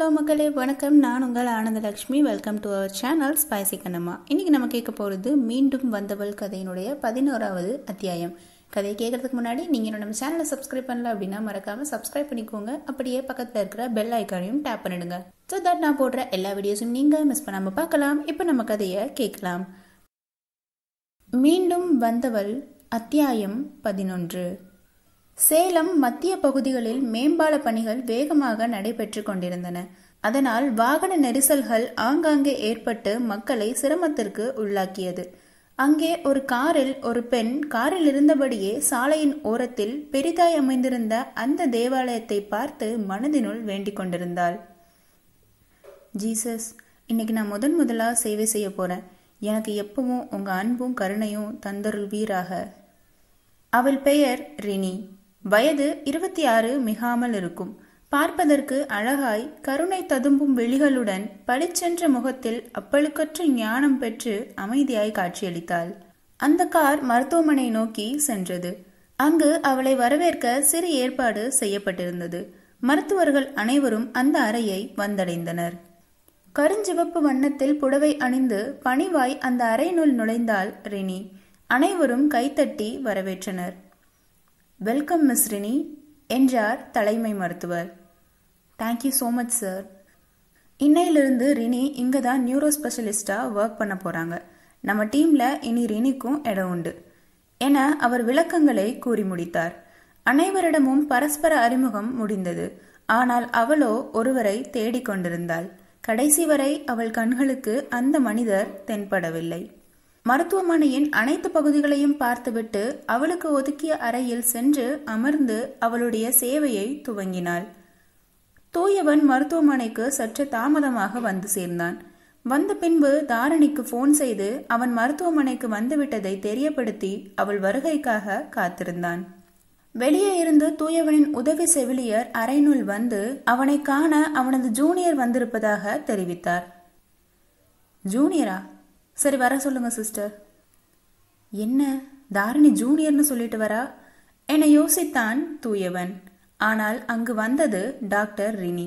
hello மக்களே வணக்கம் நான் உங்கள் Anandalakshmi welcome to our channel spicy Kannamma இன்றைக்கி நம்ம கேட்க போகிறது மீண்டும் வந்தவள் கதையினுடைய பதினோராவது அத்தியாயம் கதையை கேட்குறதுக்கு முன்னாடி நீங்கள் நம்ம சேனலை சப்ஸ்கிரைப் பண்ணல அப்படின்னா மறக்காமல் சப்ஸ்கிரைப் பண்ணிக்கோங்க அப்படியே பக்கத்தில் இருக்கிற பெல் ஐக்கானையும் டேப் பண்ணிடுங்க ஸோ தட் நான் போடுற எல்லா வீடியோஸும் நீங்கள் மிஸ் பண்ணாமல் பார்க்கலாம் இப்போ நம்ம கதையை கேட்கலாம் மீண்டும் வந்தவள் அத்தியாயம் பதினொன்று சேலம் மத்திய பகுதிகளில் மேம்பால பணிகள் வேகமாக நடைபெற்றுக் கொண்டிருந்தன அதனால் வாகன நெரிசல்கள் ஆங்காங்கே ஏற்பட்டு மக்களை சிரமத்திற்கு உள்ளாக்கியது அங்கே ஒரு காரில் ஒரு பெண் காரில் இருந்தபடியே சாலையின் ஓரத்தில் பெரிதாய் அமைந்திருந்த அந்த தேவாலயத்தை பார்த்து மனதினுள் வேண்டிக் கொண்டிருந்தாள் ஜீசஸ் இன்னைக்கு நான் முதன் முதலாக சேவை செய்ய போறேன் எனக்கு எப்பவும் உங்க அன்பும் கருணையும் தந்தருள் வீராக அவள் பெயர் ரினி வயது இருபத்தி ஆறு மிகாமல் இருக்கும் பார்ப்பதற்கு அழகாய் கருணை ததும்பும் விழிகளுடன் பளிச்சென்ற முகத்தில் அப்பழுக்கற்ற ஞானம் பெற்று அமைதியாய் காட்சியளித்தாள் அந்த கார் மருத்துவமனை நோக்கி சென்றது அங்கு அவளை வரவேற்க சிறு ஏற்பாடு செய்யப்பட்டிருந்தது மருத்துவர்கள் அனைவரும் அந்த அறையை வந்தடைந்தனர் கருஞ்சிவப்பு வண்ணத்தில் புடவை அணிந்து பணிவாய் அந்த அறையினுள் நுழைந்தாள் ரினி அனைவரும் கைத்தட்டி வரவேற்றனர் வெல்கம் மிஸ் ரினி என்றார் தலைமை மருத்துவர் தேங்க்யூ ஸோ மச் சார் இன்னையிலிருந்து ரினி இங்கே தான் நியூரோ ஸ்பெஷலிஸ்டாக ஒர்க் பண்ண போகிறாங்க நம்ம டீமில் இனி ரினிக்கும் இடம் உண்டு என அவர் விளக்கங்களை கூறி முடித்தார் அனைவரிடமும் பரஸ்பர அறிமுகம் முடிந்தது ஆனால் அவளோ ஒருவரை தேடிக்கொண்டிருந்தாள் கடைசி வரை அவள் கண்களுக்கு அந்த மனிதர் தென்படவில்லை மருத்துவமனையின் அனைத்து பகுதிகளையும் பார்த்துவிட்டு அவளுக்கு ஒதுக்கிய அறையில் சென்று அமர்ந்து அவளுடைய சேவையை துவங்கினாள் தூயவன் மருத்துவமனைக்கு சற்று தாமதமாக வந்து சேர்ந்தான் வந்த பின்பு தாரணிக்கு போன் செய்து அவன் மருத்துவமனைக்கு வந்துவிட்டதை தெரியப்படுத்தி அவள் வருகைக்காக காத்திருந்தான் வெளியே இருந்து தூயவனின் உதவி செவிலியர் அறைநூல் வந்து அவனை காண அவனது ஜூனியர் வந்திருப்பதாக தெரிவித்தார் ஜூனியரா சரி வர சொல்லுங்க சிஸ்டர் என்ன தாரிணி ஜூனியர்னு சொல்லிட்டு வரா என யோசித்தான் தூயவன் ஆனால் அங்கு வந்தது டாக்டர் ரினி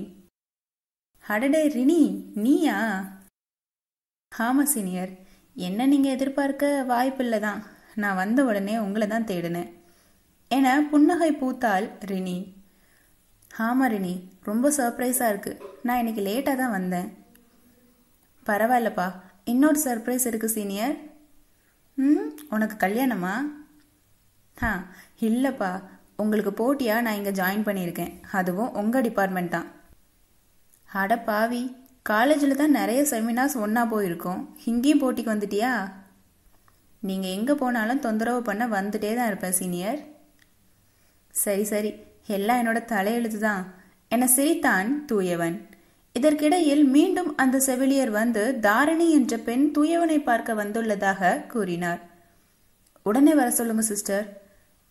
ஹடடே ரினி நீயா ஆமாம் சீனியர் என்ன நீங்கள் எதிர்பார்க்க வாய்ப்பில்லை தான் நான் வந்த உடனே உங்களை தான் தேடினேன் என புன்னகை பூத்தாள் ரினி ஆமாம் ரினி ரொம்ப சர்ப்ரைஸாக இருக்குது நான் இன்னைக்கு லேட்டாக தான் வந்தேன் பரவாயில்லப்பா இன்னொரு சர்ப்ரைஸ் இருக்குது சீனியர் ம் உனக்கு கல்யாணமா ஆ இல்லைப்பா உங்களுக்கு போட்டியாக நான் இங்கே ஜாயின் பண்ணியிருக்கேன் அதுவும் உங்கள் டிபார்ட்மெண்ட் தான் அட பாவி காலேஜில் தான் நிறைய செமினார்ஸ் ஒன்றா போயிருக்கோம் இங்கேயும் போட்டிக்கு வந்துட்டியா நீங்கள் எங்கே போனாலும் தொந்தரவு பண்ண வந்துட்டே தான் இருப்பேன் சீனியர் சரி சரி எல்லாம் என்னோட தலையெழுத்து தான் என்னை சிரித்தான் தூயவன் இதற்கிடையில் மீண்டும் அந்த செவிலியர் வந்து தாரிணி என்ற பெண் தூயவனை பார்க்க வந்துள்ளதாக கூறினார் உடனே வர சொல்லுங்க சிஸ்டர்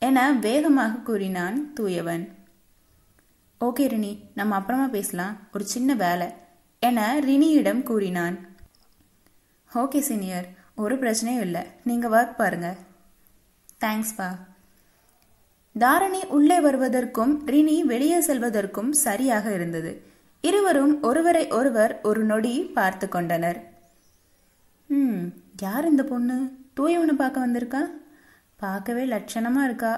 என வேகமாக கூறினான் தூயவன் ஓகே ரினி நம்ம அப்புறமா பேசலாம் ஒரு சின்ன வேலை என ரினியிடம் கூறினான் ஓகே சீனியர் ஒரு பிரச்சனையும் இல்லை நீங்கள் ஒர்க் பாருங்க தேங்க்ஸ்பா தாரணி உள்ளே வருவதற்கும் ரினி வெளியே செல்வதற்கும் சரியாக இருந்தது இருவரும் ஒருவரை ஒருவர் ஒரு நொடி பார்த்து கொண்டனர் ம் யார் இந்த பொண்ணு தூயவனை பார்க்க வந்திருக்கா பார்க்கவே லட்சணமாக இருக்கா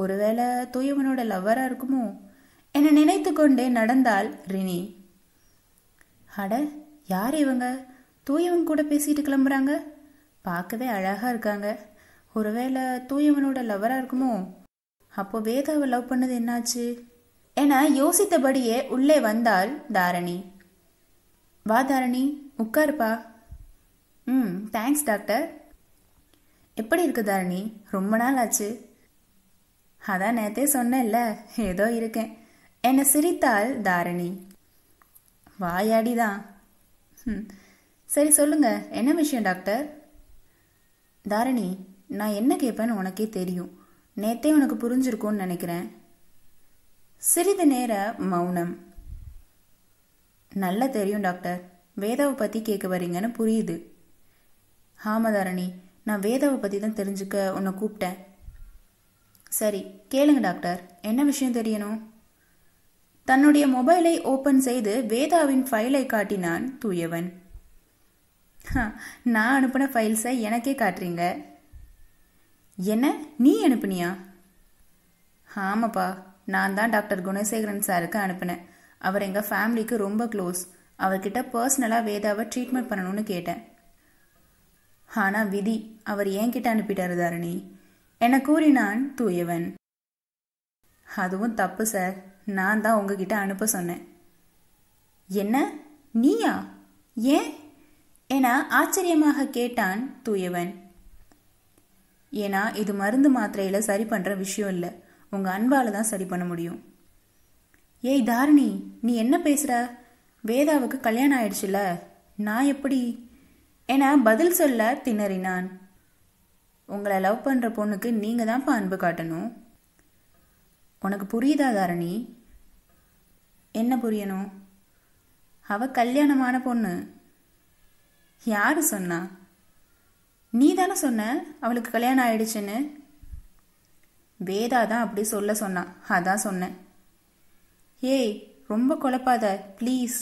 ஒருவேளை தூயவனோட லவ்வராக இருக்குமோ என நினைத்து கொண்டே நடந்தாள் ரினி அட யார் இவங்க தூயவன் கூட பேசிட்டு கிளம்புறாங்க பார்க்கவே அழகாக இருக்காங்க ஒருவேளை தூயவனோட லவ்வரா இருக்குமோ அப்போ வேதாவை லவ் பண்ணது என்னாச்சு என யோசித்தபடியே உள்ளே வந்தாள் தாரணி வா தாரணி உட்காருப்பா ம் தேங்க்ஸ் டாக்டர் எப்படி இருக்கு தாரணி ரொம்ப நாள் ஆச்சு அதான் நேத்தே சொன்னேன்ல ஏதோ இருக்கேன் என்னை சிரித்தாள் தாரணி வாயாடிதான் சரி சொல்லுங்க என்ன விஷயம் டாக்டர் தாரணி நான் என்ன கேட்பேன்னு உனக்கே தெரியும் நேத்தே உனக்கு புரிஞ்சிருக்கும்னு நினைக்கிறேன் சிறிது நேர மௌனம் நல்லா தெரியும் டாக்டர் வேதாவை பற்றி கேட்க வரீங்கன்னு புரியுது ஹாமதாரணி நான் வேதாவை பற்றி தான் தெரிஞ்சுக்க உன்னை கூப்பிட்டேன் சரி கேளுங்க டாக்டர் என்ன விஷயம் தெரியணும் தன்னுடைய மொபைலை ஓபன் செய்து வேதாவின் ஃபைலை காட்டினான் தூயவன் நான் அனுப்பின ஃபைல்ஸை எனக்கே காட்டுறீங்க என்ன நீ அனுப்புனியா ஆமாப்பா நான் தான் டாக்டர் குணசேகரன் சாருக்கு அனுப்பினேன் அவர் எங்கள் ஃபேமிலிக்கு ரொம்ப க்ளோஸ் அவர்கிட்ட பர்சனலாக வேதாவை ட்ரீட்மெண்ட் பண்ணணும்னு கேட்டேன் ஆனால் விதி அவர் என்கிட்ட அனுப்பிட்டார் தாரணி என கூறினான் தூயவன் அதுவும் தப்பு சார் நான் தான் உங்ககிட்ட அனுப்ப சொன்னேன் என்ன நீயா ஏன் என ஆச்சரியமாக கேட்டான் தூயவன் ஏன்னா இது மருந்து மாத்திரையில் சரி பண்ணுற விஷயம் இல்லை உங்கள் அன்பால் தான் சரி பண்ண முடியும் ஏய் தாரிணி நீ என்ன பேசுகிற வேதாவுக்கு கல்யாணம் ஆயிடுச்சுல நான் எப்படி என பதில் சொல்ல திணறினான் உங்களை லவ் பண்ணுற பொண்ணுக்கு நீங்கள் தான்ப்பா அன்பு காட்டணும் உனக்கு புரியுதா தாரணி என்ன புரியணும் அவ கல்யாணமான பொண்ணு யாரு சொன்னா நீ தானே சொன்ன அவளுக்கு கல்யாணம் ஆயிடுச்சுன்னு வேதா தான் அப்படி சொல்ல சொன்னான் அதான் சொன்னேன் ஏய் ரொம்ப குழப்பாத ப்ளீஸ்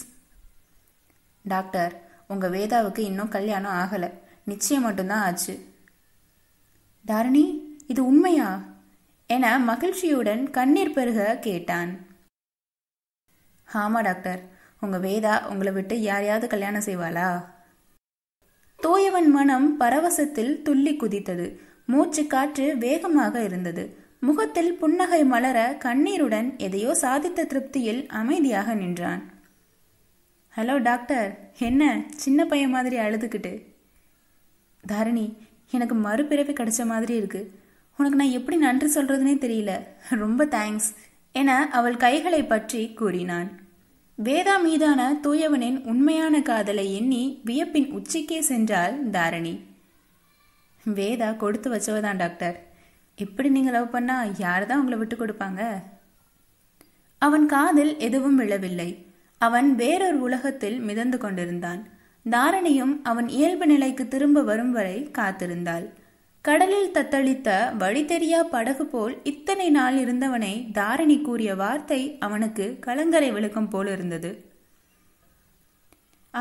டாக்டர் உங்கள் வேதாவுக்கு இன்னும் கல்யாணம் ஆகலை நிச்சயம் மட்டும்தான் ஆச்சு தாரணி இது உண்மையா என மகிழ்ச்சியுடன் கண்ணீர் பெருக கேட்டான் ஆமா டாக்டர் உங்க வேதா உங்களை விட்டு யாரையாவது கல்யாணம் செய்வாளா தோயவன் மனம் பரவசத்தில் துள்ளி குதித்தது மூச்சு காற்று வேகமாக இருந்தது முகத்தில் புன்னகை மலர கண்ணீருடன் எதையோ சாதித்த திருப்தியில் அமைதியாக நின்றான் ஹலோ டாக்டர் என்ன சின்ன பையன் மாதிரி அழுதுகிட்டு தாரிணி எனக்கு மறுபிறவி கிடைச்ச மாதிரி இருக்கு உனக்கு நான் எப்படி நன்றி சொல்றதுனே தெரியல ரொம்ப தேங்க்ஸ் என அவள் கைகளை பற்றி கூறினான் வேதா மீதான தூயவனின் உண்மையான காதலை எண்ணி வியப்பின் உச்சிக்கே சென்றாள் தாரணி வேதா கொடுத்து வச்சவதான் டாக்டர் எப்படி நீங்கள் லவ் பண்ணால் யார் தான் உங்களை விட்டு கொடுப்பாங்க அவன் காதில் எதுவும் விழவில்லை அவன் வேறொரு உலகத்தில் மிதந்து கொண்டிருந்தான் தாரணியும் அவன் இயல்பு நிலைக்கு திரும்ப வரும் வரை காத்திருந்தாள் கடலில் தத்தளித்த வழி தெரியா படகு போல் இத்தனை நாள் இருந்தவனை தாரணி கூறிய வார்த்தை அவனுக்கு கலங்கரை விளக்கம் போல் இருந்தது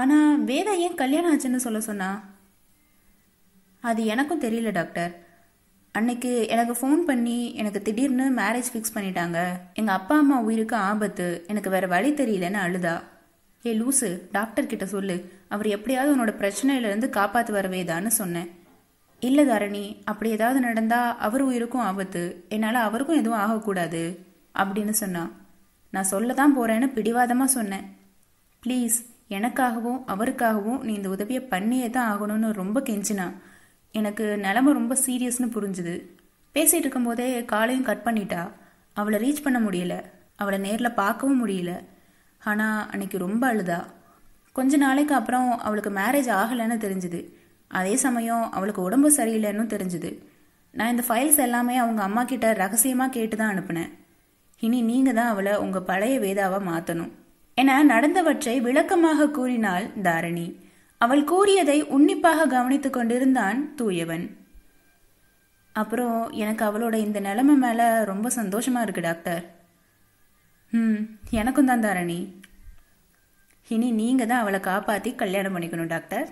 ஆனா வேதா ஏன் கல்யாணம் ஆச்சுன்னு சொல்ல சொன்னா அது எனக்கும் தெரியல டாக்டர் அன்னைக்கு எனக்கு ஃபோன் பண்ணி எனக்கு திடீர்னு மேரேஜ் ஃபிக்ஸ் பண்ணிட்டாங்க எங்கள் அப்பா அம்மா உயிருக்கு ஆபத்து எனக்கு வேற வழி தெரியலன்னு அழுதா ஏ லூசு டாக்டர் கிட்ட சொல்லு அவர் எப்படியாவது உன்னோட பிரச்சனையிலேருந்து காப்பாற்று வரவேதான்னு சொன்னேன் இல்லை தாரணி அப்படி ஏதாவது நடந்தா அவர் உயிருக்கும் ஆபத்து என்னால் அவருக்கும் எதுவும் ஆகக்கூடாது அப்படின்னு சொன்னான் நான் சொல்ல தான் போகிறேன்னு பிடிவாதமாக சொன்னேன் ப்ளீஸ் எனக்காகவும் அவருக்காகவும் நீ இந்த உதவியை பண்ணியே தான் ஆகணும்னு ரொம்ப கெஞ்சினான் எனக்கு நிலமை ரொம்ப சீரியஸ்னு புரிஞ்சுது பேசிகிட்டு இருக்கும்போதே காலையும் கட் பண்ணிட்டா அவளை ரீச் பண்ண முடியல அவளை நேரில் பார்க்கவும் முடியல ஆனால் அன்னைக்கு ரொம்ப அழுதா கொஞ்ச நாளைக்கு அப்புறம் அவளுக்கு மேரேஜ் ஆகலைன்னு தெரிஞ்சுது அதே சமயம் அவளுக்கு உடம்பு சரியில்லைன்னு தெரிஞ்சுது நான் இந்த ஃபைல்ஸ் எல்லாமே அவங்க அம்மா கிட்ட ரகசியமாக கேட்டு தான் அனுப்புனேன் இனி நீங்கள் தான் அவளை உங்கள் பழைய வேதாவை மாற்றணும் என நடந்தவற்றை விளக்கமாக கூறினாள் தாரணி அவள் கூறியதை உன்னிப்பாக கவனித்துக் கொண்டிருந்தான் தூயவன் அப்புறம் எனக்கு அவளோட இந்த நிலைமை மேலே ரொம்ப சந்தோஷமா இருக்கு டாக்டர் ம் எனக்கும் தான் தாரணி இனி நீங்கள் தான் அவளை காப்பாற்றி கல்யாணம் பண்ணிக்கணும் டாக்டர்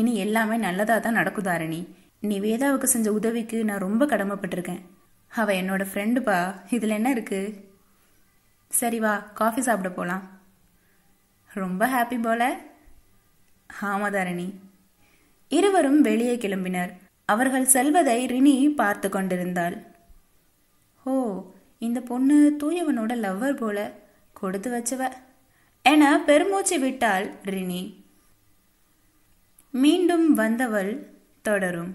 இனி எல்லாமே நல்லதாக தான் நடக்கும் தாரணி நிவேதாவுக்கு செஞ்ச உதவிக்கு நான் ரொம்ப கடமைப்பட்டிருக்கேன் அவள் என்னோட ஃப்ரெண்டுப்பா இதில் என்ன இருக்குது சரி வா காஃபி சாப்பிட போகலாம் ரொம்ப ஹாப்பி போல ஹாமதரணி இருவரும் வெளியே கிளம்பினர் அவர்கள் செல்வதை ரினி பார்த்து கொண்டிருந்தாள் ஓ இந்த பொண்ணு தூயவனோட லவ்வர் போல கொடுத்து வச்சவ என பெருமூச்சு விட்டாள் ரினி மீண்டும் வந்தவள் தொடரும்